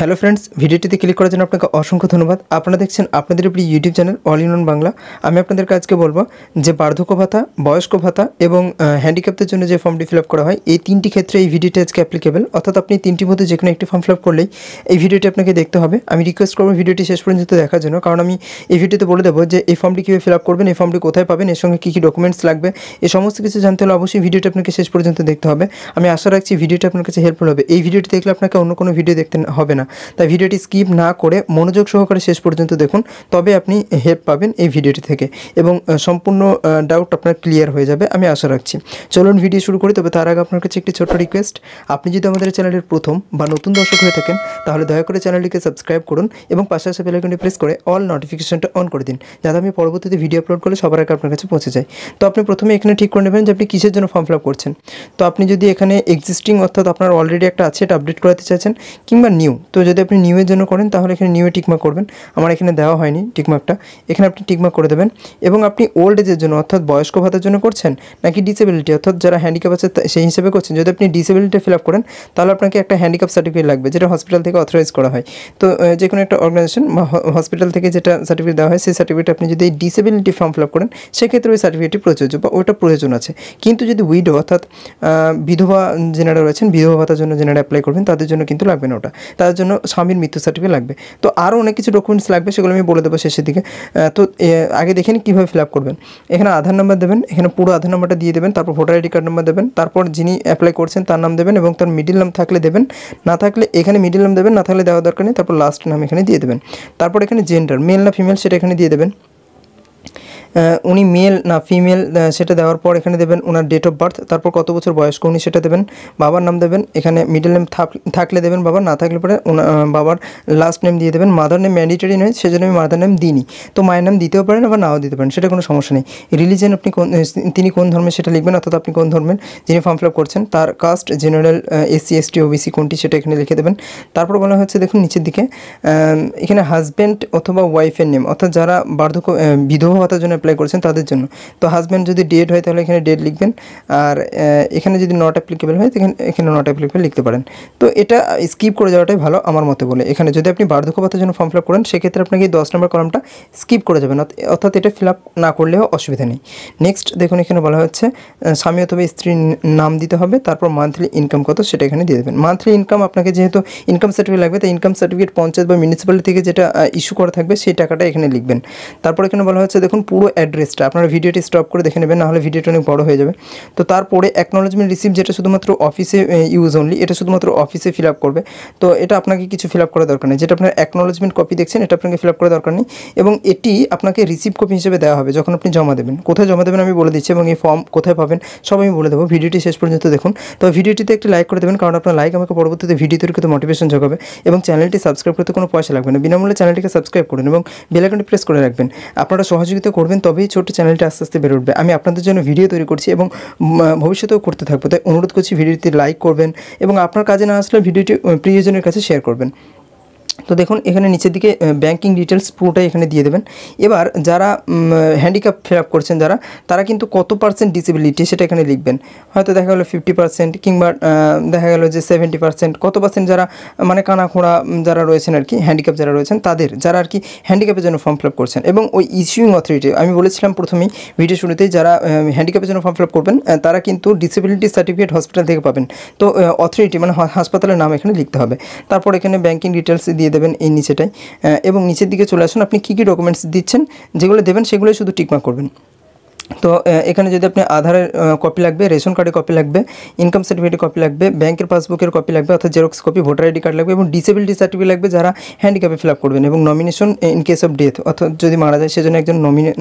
hello friends ভিডিওটিতে click করার জন্য আপনাকে অসংখ্য ধন্যবাদ আপনারা দেখছেন আপনাদের প্রিয় YouTube channel all in Bangla আমি আপনাদের আজকে বলবো যে বার্ধক্য ভাতা বয়স্ক ভাতা এবং হ্যান্ডিক্যাপদের জন্য যে ফর্মটি ফিল করা হয় এই তিনটি ক্ষেত্রে এই ভিডিওটি আজকে অ্যাপ্লিকেবল অর্থাৎ আপনি তিনটির মধ্যে যে কোনো একটি ফর্ম ফিল করলেই এই ভিডিওটি আপনাকে দেখতে হবে আমি রিকোয়েস্ট করবো ভিডিওটি শেষ পর্যন্ত দেখার জন্য কারণ আমি এই ভিডিওতে বলে দেবো যে এই ফর্মটি কীভাবে ফিল করবেন এই ফর্মটি কোথায় পাবেন এর সঙ্গে কী কী ডকুমেন্টস লাগবে এ সমস্ত কিছু জানতে হলে অবশ্যই ভিডিওটি আপনাকে শেষ পর্যন্ত দেখতে হবে আমি আশা রাখছি ভিডিওটি আপনার কাছে হেল্পফুল হবে এই ভিডিওটি দেখলে আপনাকে অন্য কোনো ভিডিও দেখতে হবে না তাই ভিডিওটি স্কিপ না করে মনোযোগ সহকারে শেষ পর্যন্ত দেখুন তবে আপনি হেল্প পাবেন এই ভিডিওটি থেকে এবং সম্পূর্ণ ডাউট আপনার ক্লিয়ার হয়ে যাবে আমি আশা রাখছি চলুন ভিডিও শুরু করি তবে তার আগে আপনার কাছে একটি ছোট্ট রিকোয়েস্ট আপনি যদি আমাদের চ্যানেলের প্রথম বা নতুন দর্শক হয়ে থাকেন তাহলে দয়া করে চ্যানেলটিকে সাবস্ক্রাইব করুন এবং পাশে আসা বেলাইকনটি প্রেস করে অল নোটিফিকেশনটা অন করে দিন যাতে আমি পরবর্তীতে ভিডিও আপলোড করলে সবার আগে আপনার কাছে পৌঁছে যায় তো আপনি প্রথমে এখানে ঠিক করে নেবেন যে আপনি কিসের জন্য ফর্ম ফিল আপ করছেন তো আপনি যদি এখানে এক্সিস্টিং অর্থাৎ আপনার অলরেডি একটা আছে এটা আপডেট করাতে চাইছেন কিংবা নিউ তো তো যদি আপনি নিউয়ের জন্য করেন তাহলে এখানে নিউয়ে টিকমার্ক করবেন আমার এখানে দেওয়া হয়নি টিকমার্কটা এখানে আপনি টিকমার্ক করে দেবেন এবং আপনি ওল্ড এজের জন্য অর্থাৎ বয়স্ক ভাতার জন্য করছেন নাকি ডিসেবিলিটি অর্থাৎ যারা হ্যান্ডিক্যাপ আছে সেই হিসেবে করছেন যদি আপনি ডিসেবিলিটি ফিল আপ করেন তাহলে আপনাকে একটা হ্যান্ডিক্যাপ সার্টিফিকেট লাগবে যেটা হসপিটাল থেকে অথরাইজ করা হয় তো যে কোনো একটা অর্গানাইজেশন হসপিটাল থেকে যেটা সার্টিফিকেট দেওয়া হয় সেই সার্টিফিকেট আপনি যদি ডিসেবিলিটি ফর্ম ফিল আপ করেন সেক্ষেত্রে ওই সার্টিফিকেটটি প্রযোজ্য বা ওটা প্রয়োজন আছে কিন্তু যদি উইডো অর্থাৎ বিধবা যেনারা রয়েছেন বিধবা ভাতার জন্য যেনারা অ্যাপ্লাই করবেন তাদের জন্য কিন্তু লাগবে না ওটা তাদের জন্য জন্য স্বামীর মৃত্যু সার্টিফিকেট লাগবে তো আরও অনেক কিছু ডকুমেন্টস লাগবে সেগুলো আমি বলে দেবো শেষের দিকে তো আগে দেখেন কীভাবে ফিল আপ করবেন এখানে আধার নাম্বার দেবেন এখানে পুরো আধার নাম্বারটা দিয়ে দেবেন তারপর ভোটার আইডি কার্ড নাম্বার দেবেন তারপর যিনি অ্যাপ্লাই করছেন তার নাম দেবেন এবং তার মিডিল নাম থাকলে দেবেন না থাকলে এখানে মিডিল নাম দেবেন না থাকলে দেওয়া দরকার নেই তারপর লাস্ট নাম এখানে দিয়ে দেবেন তারপর এখানে জেন্ডার মেল না ফিমেল সেটা এখানে দিয়ে দেবেন উনি মেল না ফিমেল সেটা দেওয়ার পর এখানে দেবেন ওনার ডেট অফ বার্থ তারপর কত বছর বয়স্ক উনি সেটা দেবেন বাবার নাম দেবেন এখানে মিডল নেম থাকলে দেবেন বাবার না থাকলে পরে বাবার লাস্ট নেম দিয়ে দেবেন মাদার নেম ম্যান্ডেটারি নয় সেজন্য আমি মাদার নেম দিইনি তো মায়ের নাম দিতেও পারেন আবার নাও দিতে পারেন সেটা কোনো সমস্যা নেই রিলিজিয়ান আপনি কোন তিনি কোন ধর্মের সেটা লিখবেন অর্থাৎ আপনি কোন ধর্মের যিনি ফর্ম ফিল আপ করছেন তার caste general SC ST OBC কোনটি সেটা এখানে লিখে দেবেন তারপর বলা হচ্ছে দেখুন নিচের দিকে এখানে হাজব্যান্ড অথবা ওয়াইফের নেম অর্থাৎ যারা বার্ধক্য বিধবা ভাতার জন্য অ্যাপ্লাই করেছেন তাদের জন্য তো হাজব্যান্ড যদি ডেট হয় তাহলে এখানে ডেট লিখবেন আর এখানে যদি নট অ্যাপ্লিকেবল হয় এখানে এখানে নট অ্যাপ্লিকেবল লিখতে পারেন তো এটা স্কিপ করে যাওয়াটাই ভালো আমার মতে বলে এখানে যদি আপনি বার্ধক্যপাতার জন্য ফর্ম ফিল আপ করেন সেক্ষেত্রে আপনাকে এই দশ নম্বর কলামটা স্কিপ করে যাবেন অর্থাৎ এটা ফিল আপ না করলেও অসুবিধা নেই নেক্সট দেখুন এখানে বলা হচ্ছে স্বামী অথবা স্ত্রীর নাম দিতে হবে তারপর মান্থলি ইনকাম কত সেটা এখানে দিয়ে দেবেন মান্থলি ইনকাম আপনাকে যেহেতু ইনকাম সার্টিফিকেট লাগবে তাই ইনকাম সার্টিফিকেট পঞ্চায়েত বা মিউনিসিপ্যালিটি থেকে যেটা ইস্যু করা থাকবে সেই টাকাটা এখানে লিখবেন তারপর এখানে বলা হচ্ছে দেখুন পুরো অ্যাড্রেসটা আপনারা ভিডিওটি স্টপ করে দেখে নেবেন নাহলে ভিডিওটা অনেক বড় হয়ে যাবে তো তারপরে অ্যাকনোলজমেন্ট রিসিভ যেটা শুধুমাত্র অফিসে ইউজ অনলি এটা শুধুমাত্র অফিসে ফিল আপ করবে তো এটা আপনাকে কিছু ফিল আপ করা দরকার নেই যেটা আপনার অ্যাকনোলজমেন্ট কপি দেখছেন এটা আপনাকে ফিল আপ করা দরকার নেই এবং এটি আপনাকে রিসিভ কপি হিসেবে দেওয়া হবে যখন আপনি জমা দেবেন কোথায় জমা দেবেন আমি বলে দিচ্ছি এবং এই ফর্ম কোথায় পাবেন সব আমি বলে দেবো ভিডিওটি শেষ পর্যন্ত দেখুন তো ভিডিওটিতে একটি লাইক করে দেবেন কারণ আপনার লাইক আমাকে পরবর্তীতে ভিডিও তৈরি করতে মোটিভেশন যোগাবে এবং চ্যানেলটি সাবস্ক্রাইব করতে কোনো পয়সা লাগবে না বিনামূল্যে চ্যানেলটিকে সাবস্ক্রাইব করুন এবং বেলাইকনটি প্রেস করে রাখবেন আপনারা সহযোগিতা করবেন তবেই ছোট চ্যানেলটা আস্তে আস্তে বেড়ে উঠবে আমি আপনাদের জন্য ভিডিও তৈরি করছি এবং ভবিষ্যতেও করতে থাকবো তাই অনুরোধ করছি ভিডিওটি লাইক করবেন এবং আপনার কাজে না আসলে ভিডিওটি প্রিয়জনের কাছে শেয়ার করবেন তো দেখুন এখানে নিচের দিকে ব্যাংকিং ডিটেলস পুরোটাই এখানে দিয়ে দেবেন এবার যারা হ্যান্ডিক্যাপ ফিল আপ করছেন যারা তারা কিন্তু কত পার্সেন্ট ডিসেবিলিটি সেটা এখানে লিখবেন হয়তো দেখা গেলো ফিফটি পার্সেন্ট কিংবা দেখা গেলো যে সেভেন্টি পার্সেন্ট কত পার্সেন্ট যারা মানে কানাখোঁড়া যারা রয়েছেন আর কি হ্যান্ডিক্যাপ যারা রয়েছেন তাদের যারা আর কি হ্যান্ডিক্যাপের জন্য ফর্ম ফিল আপ করছেন এবং ওই ইস্যুইং অথরিটি আমি বলেছিলাম প্রথমেই ভিডিও শুরুতেই যারা হ্যান্ডিক্যাপের জন্য ফর্ম ফিল আপ করবেন তারা কিন্তু ডিসেবিলিটি সার্টিফিকেট হসপিটাল থেকে পাবেন তো অথরিটি মানে হাসপাতালের নাম এখানে লিখতে হবে তারপর এখানে ব্যাংকিং ডিটেলস দিয়ে দিয়ে দেবেন এই নিচেটাই এবং নিচের দিকে চলে আসুন আপনি কী কী ডকুমেন্টস দিচ্ছেন যেগুলো দেবেন সেগুলোই শুধু টিকমা করবেন তো এখানে যদি আপনি আধারের কপি লাগবে রেশন কার্ডের কপি লাগবে ইনকাম সার্টিফিকেটের কপি লাগবে ব্যাংকের পাসবুকের কপি লাগবে অর্থাৎ xerox copy voter ID card লাগবে এবং ডিসেবিলিটি সার্টিফিকেট লাগবে যারা হ্যান্ডিক্যাপে ফিল আপ করবেন এবং nomination in case of death অর্থাৎ যদি মারা যায় সেজন্য একজন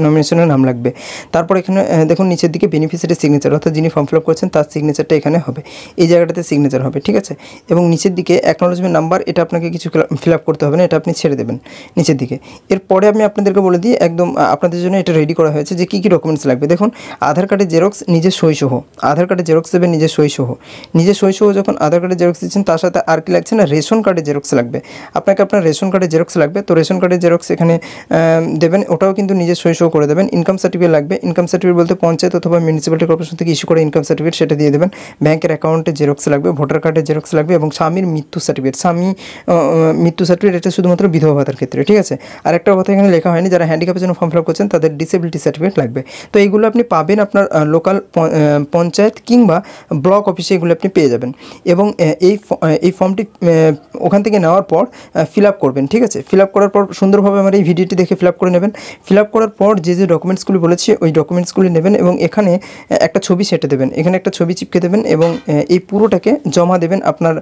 নমিনেশনের নাম লাগবে তারপর এখানে দেখুন নিচের দিকে বেনিফিসিয়ারি সিগনেচার অর্থাৎ যিনি ফর্ম ফিল আপ করছেন তার সিগনেচারটা এখানে হবে এই জায়গাটাতে সিগনেচার হবে ঠিক আছে এবং নিচের দিকে অ্যাকনোলজমেন্ট নাম্বার এটা আপনাকে কিছু ফিল আপ করতে হবে না এটা আপনি ছেড়ে দেবেন নিচের দিকে এরপরে আমি আপনাদেরকে বলে দিই একদম আপনাদের জন্য এটা রেডি করা হয়েছে যে কী কী ডকুমেন্টস লাগবে লাগবে দেখুন আধার কার্ডের জেরক্স নিজের সইসহ আধার কার্ডের জেরক্স দেবে নিজের সইসহ নিজের সইসহ যখন আধার কার্ডের জেরক্স দিচ্ছেন তার সাথে আর কি লাগছে না রেশন কার্ডের জেরক্স লাগবে আপনাকে আপনার রেশন কার্ডের জেরক্স লাগবে তো রেশন কার্ডের জেরক্স এখানে দেবেন ওটাও কিন্তু নিজের সইসহ করে দেবেন ইনকাম সার্টিফিকেট লাগবে ইনকাম সার্টিফিকেট বলতে পঞ্চায়েত অথবা মিউনিসিপ্যালিটি কর্পোরেশন থেকে ইস্যু করে ইনকাম সার্টিফিকেট সেটা দিয়ে দেবেন ব্যাংকের অ্যাকাউন্টে জেরক্স লাগবে ভোটার কার্ডের জেরক্স লাগবে এবং স্বামীর মৃত্যু সার্টিফিকেট স্বামী মৃত্যু সার্টিফিকেট এটা শুধুমাত্র বিধবা ভাতার ক্ষেত্রে ঠিক আছে আর একটা কথা এখানে লেখা হয়নি যারা হ্যান্ডিক্যাপের জন্য ফর্ম ফিল আপ করছেন তাদের ডিসেবিলিটি সার্টিফিকেট লাগবে তো এই এইগুলো আপনি পাবেন আপনার লোকাল পঞ্চায়েত কিংবা ব্লক অফিসে এগুলো আপনি পেয়ে যাবেন এবং এই এই ফর্মটি ওখান থেকে নেওয়ার পর ফিল আপ করবেন ঠিক আছে ফিল আপ করার পর সুন্দরভাবে আমার এই ভিডিওটি দেখে ফিল আপ করে নেবেন ফিল আপ করার পর যে যে ডকুমেন্টসগুলি বলেছি ওই ডকুমেন্টসগুলি নেবেন এবং এখানে একটা ছবি সেটে দেবেন এখানে একটা ছবি চিপকে দেবেন এবং এই পুরোটাকে জমা দেবেন আপনার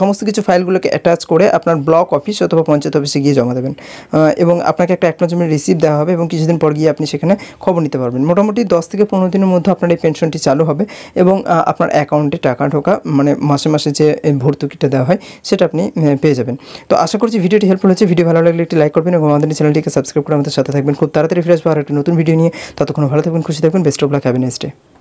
সমস্ত কিছু ফাইলগুলোকে অ্যাটাচ করে আপনার ব্লক অফিস অথবা পঞ্চায়েত অফিসে গিয়ে জমা দেবেন এবং আপনাকে একটা অ্যাকনোলজমেন্ট রিসিভ দেওয়া হবে এবং কিছুদিন পর গিয়ে আপনি সেখানে খবর নিতে পারবেন মোটামুটি মোটামুটি দশ থেকে পনেরো দিনের মধ্যে আপনার এই পেনশনটি চালু হবে এবং আপনার অ্যাকাউন্টে টাকা ঢোকা মানে মাসে মাসে যে ভর্তুকিটা দেওয়া হয় সেটা আপনি পেয়ে যাবেন তো আশা করছি ভিডিওটি হেল্পফুল হচ্ছে ভিডিও ভালো লাগলে একটি লাইক করবেন এবং আমাদের চ্যানেলটিকে সাবস্ক্রাইব করে আমাদের সাথে থাকবেন খুব তাড়াতাড়ি ফিরে আসবো আর একটা নতুন ভিডিও নিয়ে ততক্ষণ ভালো থাকবেন খুশি থাকবেন best of luck have next day